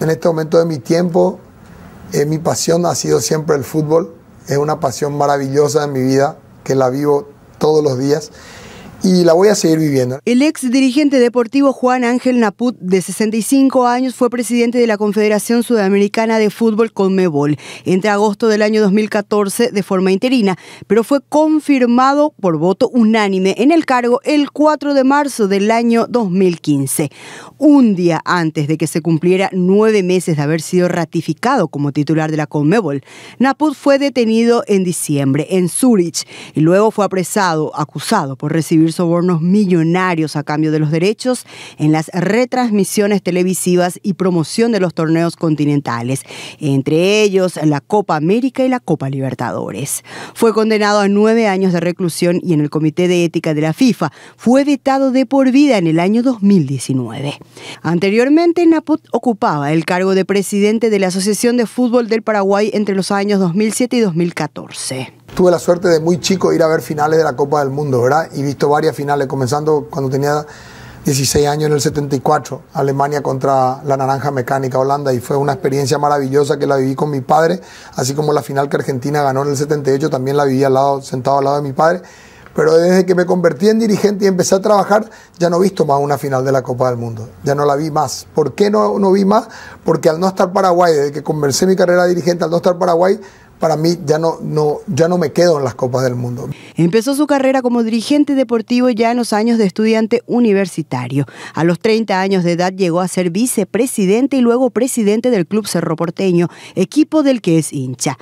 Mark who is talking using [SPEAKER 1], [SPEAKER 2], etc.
[SPEAKER 1] en este momento de mi tiempo, eh, mi pasión ha sido siempre el fútbol. Es una pasión maravillosa en mi vida que la vivo todos los días y la voy a seguir viviendo. El ex dirigente deportivo Juan Ángel Naput, de 65 años,
[SPEAKER 2] fue presidente de la Confederación Sudamericana de Fútbol Conmebol entre agosto del año 2014 de forma interina, pero fue confirmado por voto unánime en el cargo el 4 de marzo del año 2015, un día antes de que se cumpliera nueve meses de haber sido ratificado como titular de la Conmebol. Naput fue detenido en diciembre en Zurich y luego fue apresado, acusado por recibir sobornos millonarios a cambio de los derechos en las retransmisiones televisivas y promoción de los torneos continentales, entre ellos la Copa América y la Copa Libertadores. Fue condenado a nueve años de reclusión y en el Comité de Ética de la FIFA fue vetado de por vida en el año 2019. Anteriormente, Naput ocupaba el cargo de presidente de la Asociación de Fútbol del Paraguay entre los años 2007 y
[SPEAKER 1] 2014 tuve la suerte de muy chico ir a ver finales de la Copa del Mundo, ¿verdad? Y visto varias finales, comenzando cuando tenía 16 años en el 74, Alemania contra la Naranja Mecánica Holanda, y fue una experiencia maravillosa que la viví con mi padre, así como la final que Argentina ganó en el 78, también la viví al lado, sentado al lado de mi padre. Pero desde que me convertí en dirigente y empecé a trabajar, ya no he visto más una final de la Copa del Mundo. Ya no la vi más. ¿Por qué no, no vi más? Porque al no estar Paraguay, desde que comencé mi carrera dirigente, al no estar Paraguay, para mí ya no, ya no me quedo en las Copas del Mundo.
[SPEAKER 2] Empezó su carrera como dirigente deportivo ya en los años de estudiante universitario. A los 30 años de edad llegó a ser vicepresidente y luego presidente del Club Cerro Porteño, equipo del que es hincha.